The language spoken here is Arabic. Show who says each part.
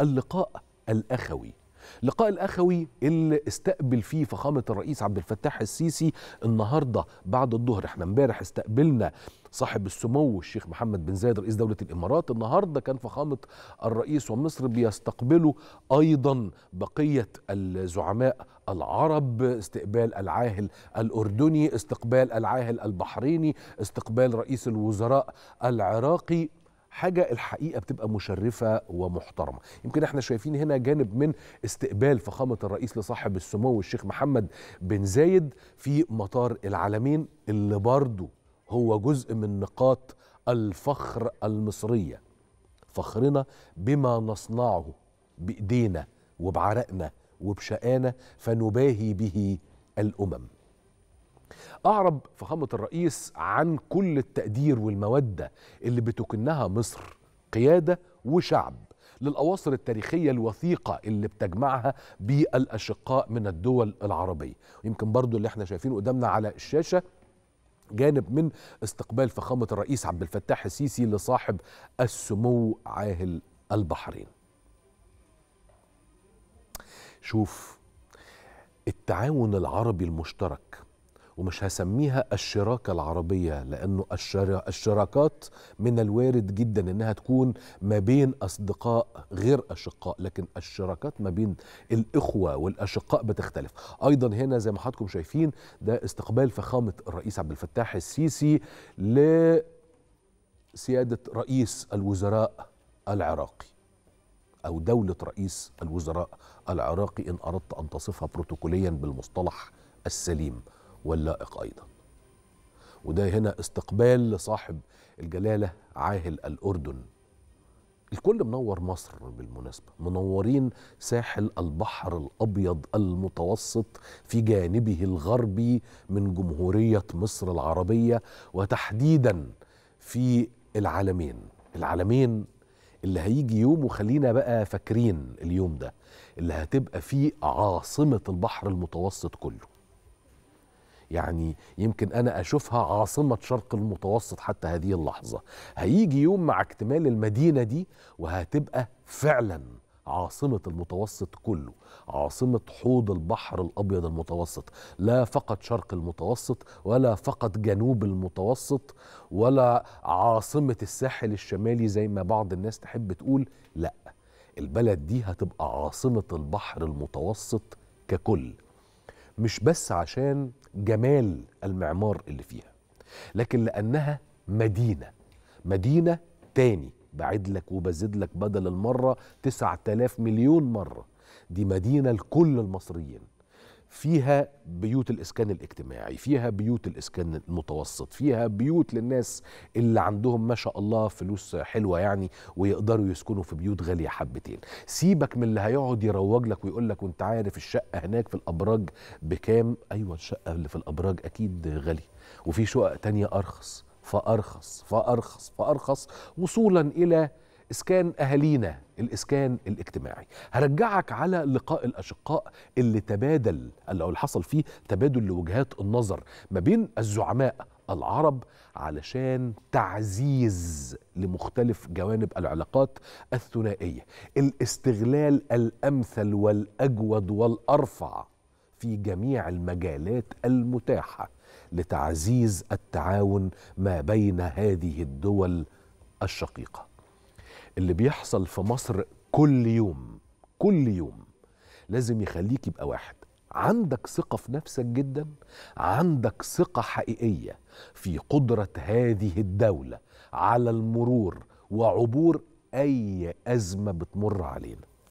Speaker 1: اللقاء الاخوي اللقاء الاخوي اللي استقبل فيه فخامه الرئيس عبد الفتاح السيسي النهارده بعد الظهر احنا امبارح استقبلنا صاحب السمو الشيخ محمد بن زايد رئيس دوله الامارات النهارده كان فخامه الرئيس ومصر بيستقبلوا ايضا بقيه الزعماء العرب استقبال العاهل الاردني استقبال العاهل البحريني استقبال رئيس الوزراء العراقي حاجه الحقيقه بتبقى مشرفه ومحترمه يمكن احنا شايفين هنا جانب من استقبال فخامه الرئيس لصاحب السمو الشيخ محمد بن زايد في مطار العالمين اللي برضه هو جزء من نقاط الفخر المصريه فخرنا بما نصنعه بايدينا وبعرقنا وبشقانا فنباهي به الامم أعرب فخامة الرئيس عن كل التقدير والمودة اللي بتكنها مصر قيادة وشعب للأواصر التاريخية الوثيقة اللي بتجمعها بالأشقاء من الدول العربية يمكن برضو اللي احنا شايفينه قدامنا على الشاشة جانب من استقبال فخامة الرئيس عبد الفتاح السيسي لصاحب السمو عاهل البحرين شوف التعاون العربي المشترك ومش هسميها الشراكة العربية لأنه الشراكات من الوارد جدا أنها تكون ما بين أصدقاء غير أشقاء لكن الشراكات ما بين الإخوة والأشقاء بتختلف أيضا هنا زي ما حضراتكم شايفين ده استقبال فخامة الرئيس عبد الفتاح السيسي لسيادة رئيس الوزراء العراقي أو دولة رئيس الوزراء العراقي إن أردت أن تصفها بروتوكوليا بالمصطلح السليم واللائق أيضا وده هنا استقبال لصاحب الجلالة عاهل الأردن الكل منور مصر بالمناسبة منورين ساحل البحر الأبيض المتوسط في جانبه الغربي من جمهورية مصر العربية وتحديدا في العالمين العالمين اللي هيجي يوم وخلينا بقى فاكرين اليوم ده اللي هتبقى فيه عاصمة البحر المتوسط كله يعني يمكن أنا أشوفها عاصمة شرق المتوسط حتى هذه اللحظة هيجي يوم مع اكتمال المدينة دي وهتبقى فعلا عاصمة المتوسط كله عاصمة حوض البحر الأبيض المتوسط لا فقط شرق المتوسط ولا فقط جنوب المتوسط ولا عاصمة الساحل الشمالي زي ما بعض الناس تحب تقول لا البلد دي هتبقى عاصمة البحر المتوسط ككل مش بس عشان جمال المعمار اللي فيها لكن لأنها مدينة مدينة تاني بعد لك وبزيد لك بدل المرة 9000 مليون مرة دي مدينة لكل المصريين فيها بيوت الاسكان الاجتماعي فيها بيوت الاسكان المتوسط فيها بيوت للناس اللي عندهم ما شاء الله فلوس حلوه يعني ويقدروا يسكنوا في بيوت غاليه حبتين سيبك من اللي هيقعد يروج لك ويقول لك وانت عارف الشقه هناك في الابراج بكام ايوه الشقه اللي في الابراج اكيد غاليه وفي شقق تانية ارخص فارخص فارخص فارخص وصولا الى اسكان اهالينا الاسكان الاجتماعي هرجعك على لقاء الاشقاء اللي تبادل اللي حصل فيه تبادل لوجهات النظر ما بين الزعماء العرب علشان تعزيز لمختلف جوانب العلاقات الثنائيه الاستغلال الامثل والاجود والارفع في جميع المجالات المتاحه لتعزيز التعاون ما بين هذه الدول الشقيقه اللي بيحصل في مصر كل يوم كل يوم لازم يخليك يبقى واحد عندك ثقة في نفسك جدا عندك ثقة حقيقية في قدرة هذه الدولة على المرور وعبور أي أزمة بتمر علينا